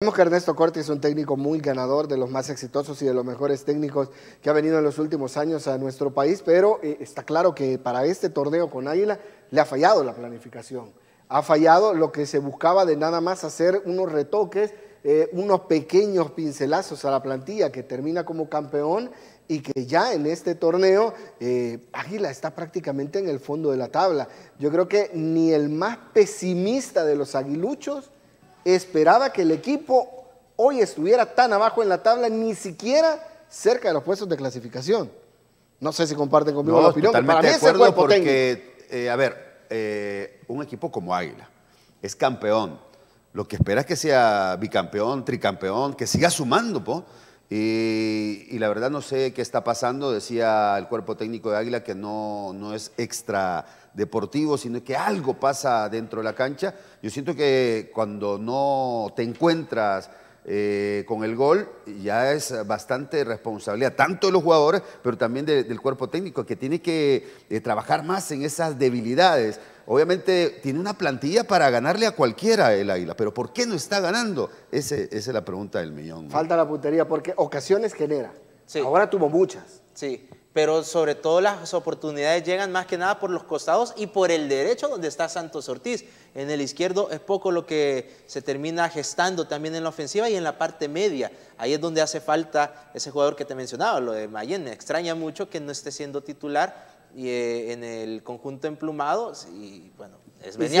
Vemos que Ernesto Corti es un técnico muy ganador, de los más exitosos y de los mejores técnicos que ha venido en los últimos años a nuestro país, pero eh, está claro que para este torneo con Águila le ha fallado la planificación. Ha fallado lo que se buscaba de nada más hacer unos retoques, eh, unos pequeños pincelazos a la plantilla que termina como campeón y que ya en este torneo eh, Águila está prácticamente en el fondo de la tabla. Yo creo que ni el más pesimista de los aguiluchos esperaba que el equipo hoy estuviera tan abajo en la tabla, ni siquiera cerca de los puestos de clasificación. No sé si comparten conmigo la opinión. Totalmente para mí de acuerdo porque, eh, a ver, eh, un equipo como Águila es campeón. Lo que espera es que sea bicampeón, tricampeón, que siga sumando, po. Y, la verdad no sé qué está pasando, decía el cuerpo técnico de Águila que no, no es extra deportivo, sino que algo pasa dentro de la cancha. Yo siento que cuando no te encuentras eh, con el gol ya es bastante responsabilidad, tanto de los jugadores, pero también del cuerpo técnico, que tiene que eh, trabajar más en esas debilidades. Obviamente tiene una plantilla para ganarle a cualquiera el Águila, pero ¿por qué no está ganando? esa es la pregunta del millón. Falta la puntería porque ocasiones genera. Ahora tuvo muchas. Sí, pero sobre todo las oportunidades llegan más que nada por los costados y por el derecho donde está Santos Ortiz. En el izquierdo es poco lo que se termina gestando también en la ofensiva y en la parte media. Ahí es donde hace falta ese jugador que te mencionaba, lo de Mayenne, extraña mucho que no esté siendo titular y eh, en el conjunto emplumado, y bueno, es venía